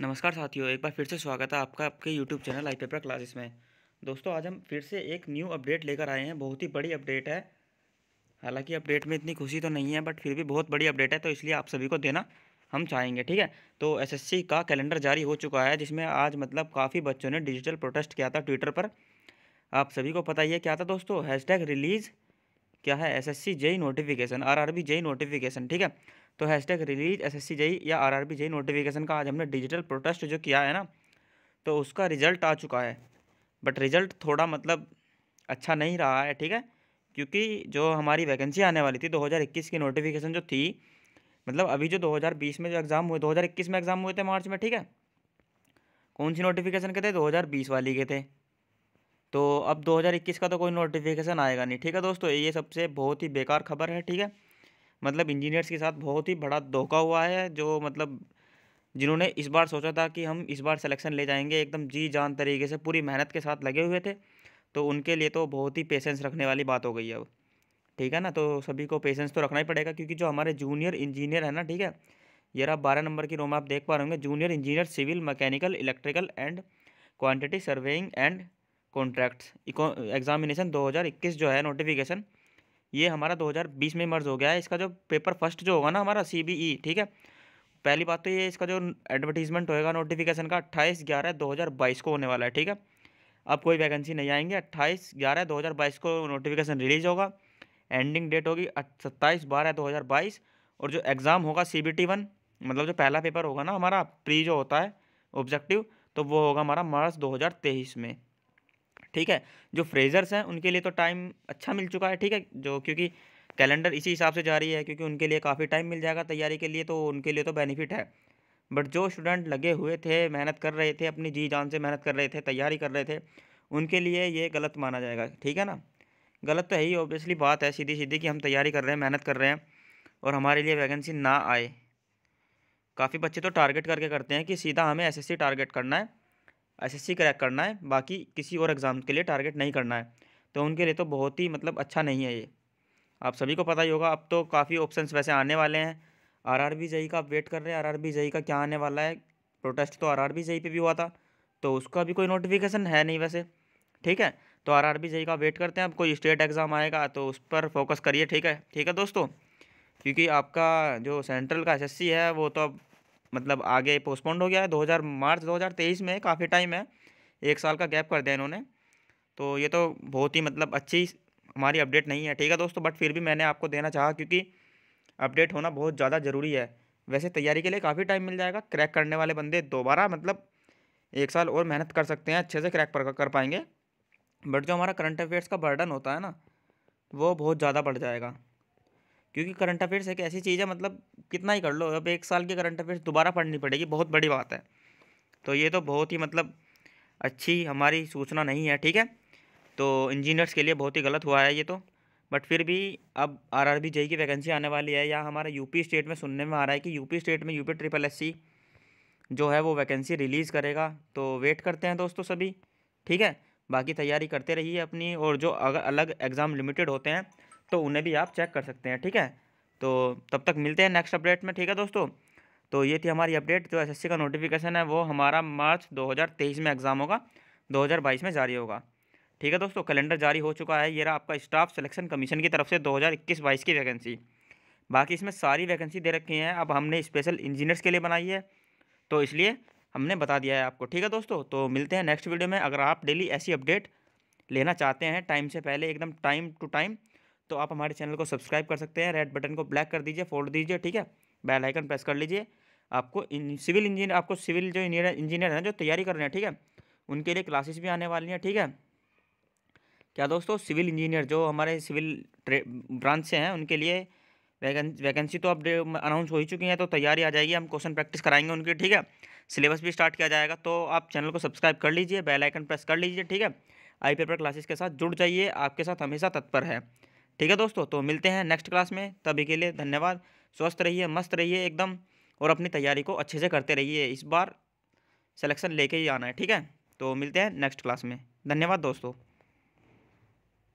नमस्कार साथियों एक बार फिर से स्वागत है आपका आपके YouTube channel life paper classes में दोस्तों आज हम फिर से एक न्यू अपडेट लेकर आए हैं बहुत ही बड़ी अपडेट है हालांकि अपडेट में इतनी खुशी तो नहीं है बट फिर भी बहुत बड़ी अपडेट है तो इसलिए आप सभी को देना हम चाहेंगे ठीक है तो एस का कैलेंडर जारी हो चुका है जिसमें आज मतलब काफ़ी बच्चों ने डिजिटल प्रोटेस्ट किया था ट्विटर पर आप सभी को पता ही है क्या था दोस्तों हैश रिलीज़ क्या है S S C notification R R B notification ठीक है तो हैशटैग रिलीज एस एस या आर आर बी नोटिफिकेशन का आज हमने डिजिटल प्रोटेस्ट जो किया है ना तो उसका रिज़ल्ट आ चुका है बट रिज़ल्ट थोड़ा मतलब अच्छा नहीं रहा है ठीक है क्योंकि जो हमारी वैकेंसी आने वाली थी 2021 की नोटिफिकेशन जो थी मतलब अभी जो 2020 में जो एग्ज़ाम हुए 2021 में एग्ज़ाम हुए थे मार्च में ठीक है कौन सी नोटिफिकेशन के थे 2020 वाली के थे तो अब 2021 का तो कोई नोटिफिकेशन आएगा नहीं ठीक है दोस्तों ये सबसे बहुत ही बेकार खबर है ठीक है मतलब इंजीनियर्स के साथ बहुत ही बड़ा धोखा हुआ है जो मतलब जिन्होंने इस बार सोचा था कि हम इस बार सिलेक्शन ले जाएंगे एकदम जी जान तरीके से पूरी मेहनत के साथ लगे हुए थे तो उनके लिए तो बहुत ही पेशेंस रखने वाली बात हो गई है अब ठीक है ना तो सभी को पेशेंस तो रखना ही पड़ेगा क्योंकि जो हमारे जूनियर इंजीनियर है ना ठीक है यार आप बारह नंबर की रोम आप देख पा रहे होंगे junior engineer civil mechanical electrical and quantity surveying and contracts examination दो जो है नोटिफिकेशन ये हमारा 2020 में मर्ज हो गया है इसका जो पेपर फर्स्ट जो होगा ना हमारा सी e, ठीक है पहली बात तो ये इसका जो एडवर्टीजमेंट होएगा नोटिफिकेशन का अट्ठाईस ग्यारह दो हज़ार बाईस को होने वाला है ठीक है अब कोई वैकेंसी नहीं आएंगे अट्ठाईस ग्यारह दो हज़ार बाईस को नोटिफिकेशन रिलीज होगा एंडिंग डेट होगी सत्ताईस बारह दो हज़ार बाईस और जो एग्ज़ाम होगा सी बी टी वन मतलब जो पहला पेपर होगा ना हमारा प्री जो होता है ऑब्जेक्टिव तो वो होगा हमारा मार्च दो हज़ार तेईस में ठीक है जो फ्रेजर्स हैं उनके लिए तो टाइम अच्छा मिल चुका है ठीक है जो क्योंकि कैलेंडर इसी हिसाब से जारी है क्योंकि उनके लिए काफ़ी टाइम मिल जाएगा तैयारी के लिए तो उनके लिए तो बेनिफिट है बट जो स्टूडेंट लगे हुए थे मेहनत कर रहे थे अपनी जी जान से मेहनत कर रहे थे तैयारी कर रहे थे उनके लिए ये गलत माना जाएगा ठीक है ना गलत तो है ही ऑब्वियसली बात है सीधी सीधी कि हम तैयारी कर रहे हैं मेहनत कर रहे हैं और हमारे लिए वैकेंसी ना आए काफ़ी बच्चे तो टारगेट करके करते हैं कि सीधा हमें एसएससी टारगेट करना है एसएससी क्रैक करना है बाकी किसी और एग्ज़ाम के लिए टारगेट नहीं करना है तो उनके लिए तो बहुत ही मतलब अच्छा नहीं है ये आप सभी को पता ही होगा अब तो काफ़ी ऑप्शन वैसे आने वाले हैं आर आर बी जई का आप वेट कर रहे हैं आर आर बी जई का क्या आने वाला है प्रोटेस्ट तो आर आर बी जई पर भी हुआ था तो उसका भी कोई नोटिफिकेशन है नहीं वैसे ठीक है तो आर आर बी जई का वेट करते हैं अब कोई स्टेट एग्ज़ाम आएगा तो उस पर फोकस करिए ठीक है ठीक है दोस्तों क्योंकि आपका जो सेंट्रल का एसएससी है वो तो अब मतलब आगे पोस्टपोन्ड हो गया है दो मार्च दो में काफ़ी टाइम है एक साल का गैप कर दिया इन्होंने तो ये तो बहुत ही मतलब अच्छी हमारी अपडेट नहीं है ठीक है दोस्तों बट फिर भी मैंने आपको देना चाहा क्योंकि अपडेट होना बहुत ज़्यादा ज़रूरी है वैसे तैयारी के लिए काफ़ी टाइम मिल जाएगा क्रैक करने वाले बंदे दोबारा मतलब एक साल और मेहनत कर सकते हैं अच्छे से क्रैक पर कर पाएंगे बट जो हमारा करंट अफेयर्स का बर्डन होता है ना वो बहुत ज़्यादा बढ़ जाएगा क्योंकि करंट अफेयर्स एक ऐसी चीज़ है मतलब कितना ही कर लो अब एक साल के करंट अफेयर्स दोबारा पढ़नी पड़ेगी बहुत बड़ी बात है तो ये तो बहुत ही मतलब अच्छी हमारी सूचना नहीं है ठीक है तो इंजीनियर्स के लिए बहुत ही गलत हुआ है ये तो बट फिर भी अब आर आर बी जेई की वैकेंसी आने वाली है या हमारा यूपी स्टेट में सुनने में आ रहा है कि यूपी स्टेट में यूपी ट्रिपल एस सी जो है वो वैकेंसी रिलीज़ करेगा तो वेट करते हैं दोस्तों सभी ठीक है बाकी तैयारी करते रहिए अपनी और जो अगर अलग एग्ज़ाम लिमिटेड होते हैं तो उन्हें भी आप चेक कर सकते हैं ठीक है तो तब तक मिलते हैं नेक्स्ट अपडेट में ठीक है दोस्तों तो ये थी हमारी अपडेट जो एस का नोटिफिकेशन है वो हमारा मार्च दो में एग्ज़ाम होगा दो में जारी होगा ठीक है दोस्तों कैलेंडर जारी हो चुका है ये रहा आपका स्टाफ सिलेक्शन कमीशन की तरफ से 2021 हज़ार की वैकेंसी बाकी इसमें सारी वैकेंसी दे रखी हैं अब हमने स्पेशल इंजीनियर्स के लिए बनाई है तो इसलिए हमने बता दिया है आपको ठीक है दोस्तों तो मिलते हैं नेक्स्ट वीडियो में अगर आप डेली ऐसी अपडेट लेना चाहते हैं टाइम से पहले एकदम टाइम टू टाइम तो आप हमारे चैनल को सब्सक्राइब कर सकते हैं रेड बटन को ब्लैक कर दीजिए फोड़ दीजिए ठीक है बेल आइकन प्रेस कर लीजिए आपको सिविल इंजीनियर आपको सिविल जो इंजीनियर हैं जो तैयारी कर रहे हैं ठीक है उनके लिए क्लासेस भी आने वाली हैं ठीक है क्या दोस्तों सिविल इंजीनियर जो हमारे सिविल ब्रांच से हैं उनके लिए वैकेंसी तो अब अनाउंस हो ही चुकी है तो तैयारी आ जाएगी हम क्वेश्चन प्रैक्टिस कराएंगे उनकी ठीक है सिलेबस भी स्टार्ट किया जाएगा तो आप चैनल को सब्सक्राइब कर लीजिए बेल आइकन प्रेस कर लीजिए ठीक है आई पेपर क्लासेस के साथ जुड़ जाइए आपके साथ हमेशा तत्पर है ठीक है दोस्तों तो मिलते हैं नेक्स्ट क्लास में तभी के लिए धन्यवाद स्वस्थ रहिए मस्त रहिए एकदम और अपनी तैयारी को अच्छे से करते रहिए इस बार सिलेक्शन लेके ही आना है ठीक है तो मिलते हैं नेक्स्ट क्लास में धन्यवाद दोस्तों